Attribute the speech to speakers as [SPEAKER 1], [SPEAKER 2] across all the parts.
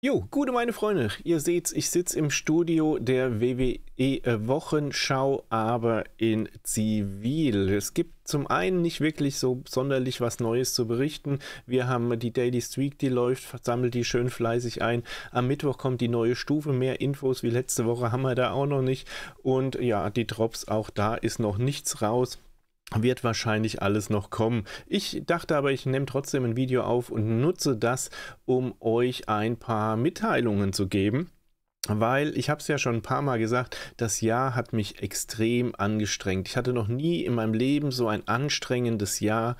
[SPEAKER 1] Jo, gute meine Freunde, ihr seht's, ich sitze im Studio der WWE äh, Wochenschau, aber in Zivil. Es gibt zum einen nicht wirklich so sonderlich was Neues zu berichten. Wir haben die Daily Streak, die läuft, sammelt die schön fleißig ein. Am Mittwoch kommt die neue Stufe, mehr Infos wie letzte Woche haben wir da auch noch nicht. Und ja, die Drops, auch da ist noch nichts raus wird wahrscheinlich alles noch kommen. Ich dachte aber, ich nehme trotzdem ein Video auf und nutze das, um euch ein paar Mitteilungen zu geben. Weil ich habe es ja schon ein paar Mal gesagt, das Jahr hat mich extrem angestrengt. Ich hatte noch nie in meinem Leben so ein anstrengendes Jahr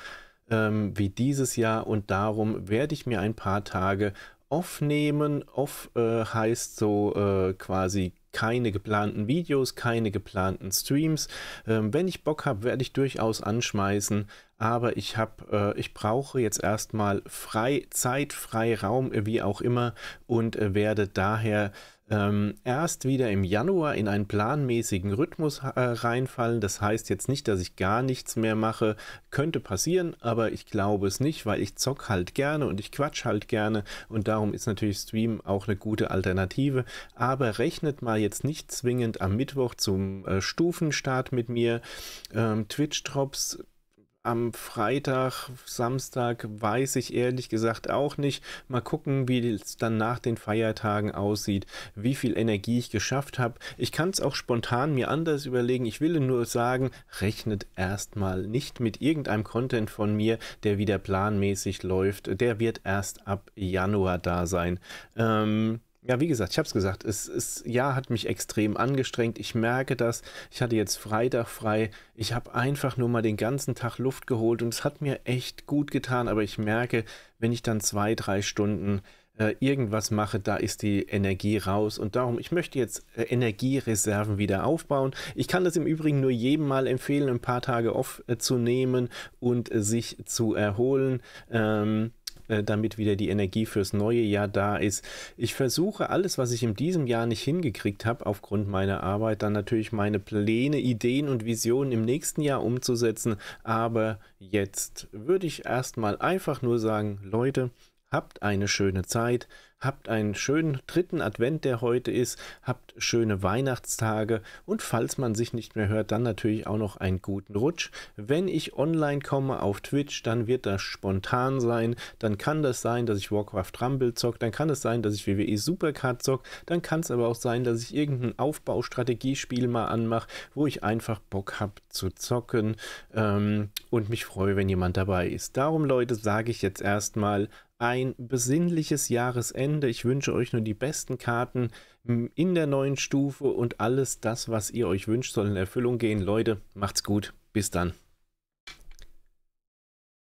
[SPEAKER 1] ähm, wie dieses Jahr und darum werde ich mir ein paar Tage aufnehmen. Off äh, heißt so äh, quasi keine geplanten Videos, keine geplanten Streams. Ähm, wenn ich Bock habe, werde ich durchaus anschmeißen, aber ich habe, äh, ich brauche jetzt erstmal frei Zeit, frei Raum, wie auch immer, und äh, werde daher ähm, erst wieder im Januar in einen planmäßigen Rhythmus äh, reinfallen. Das heißt jetzt nicht, dass ich gar nichts mehr mache. Könnte passieren, aber ich glaube es nicht, weil ich zock halt gerne und ich quatsch halt gerne und darum ist natürlich Stream auch eine gute Alternative. Aber rechnet mal jetzt nicht zwingend am Mittwoch zum äh, Stufenstart mit mir. Ähm, Twitch-Drops am Freitag, Samstag weiß ich ehrlich gesagt auch nicht. Mal gucken, wie es dann nach den Feiertagen aussieht, wie viel Energie ich geschafft habe. Ich kann es auch spontan mir anders überlegen. Ich will nur sagen, rechnet erstmal nicht mit irgendeinem Content von mir, der wieder planmäßig läuft. Der wird erst ab Januar da sein. Ähm, ja, wie gesagt, ich habe es gesagt, es ist, ja, hat mich extrem angestrengt. Ich merke das. Ich hatte jetzt Freitag frei. Ich habe einfach nur mal den ganzen Tag Luft geholt und es hat mir echt gut getan. Aber ich merke, wenn ich dann zwei, drei Stunden äh, irgendwas mache, da ist die Energie raus. Und darum, ich möchte jetzt äh, Energiereserven wieder aufbauen. Ich kann das im Übrigen nur jedem mal empfehlen, ein paar Tage off äh, zu nehmen und äh, sich zu erholen. Ähm, äh, damit wieder die Energie fürs neue Jahr da ist. Ich versuche alles, was ich in diesem Jahr nicht hingekriegt habe, aufgrund meiner Arbeit, dann natürlich meine Pläne, Ideen und Visionen im nächsten Jahr umzusetzen. Aber jetzt würde ich erstmal einfach nur sagen, Leute, Habt eine schöne Zeit, habt einen schönen dritten Advent, der heute ist, habt schöne Weihnachtstage und falls man sich nicht mehr hört, dann natürlich auch noch einen guten Rutsch. Wenn ich online komme auf Twitch, dann wird das spontan sein. Dann kann das sein, dass ich Warcraft Rumble zocke, dann kann es sein, dass ich WWE Supercard zocke, dann kann es aber auch sein, dass ich irgendein Aufbaustrategiespiel mal anmache, wo ich einfach Bock habe zu zocken ähm, und mich freue, wenn jemand dabei ist. Darum, Leute, sage ich jetzt erstmal ein besinnliches Jahresende. Ich wünsche euch nur die besten Karten in der neuen Stufe und alles das, was ihr euch wünscht, soll in Erfüllung gehen. Leute, macht's gut. Bis dann.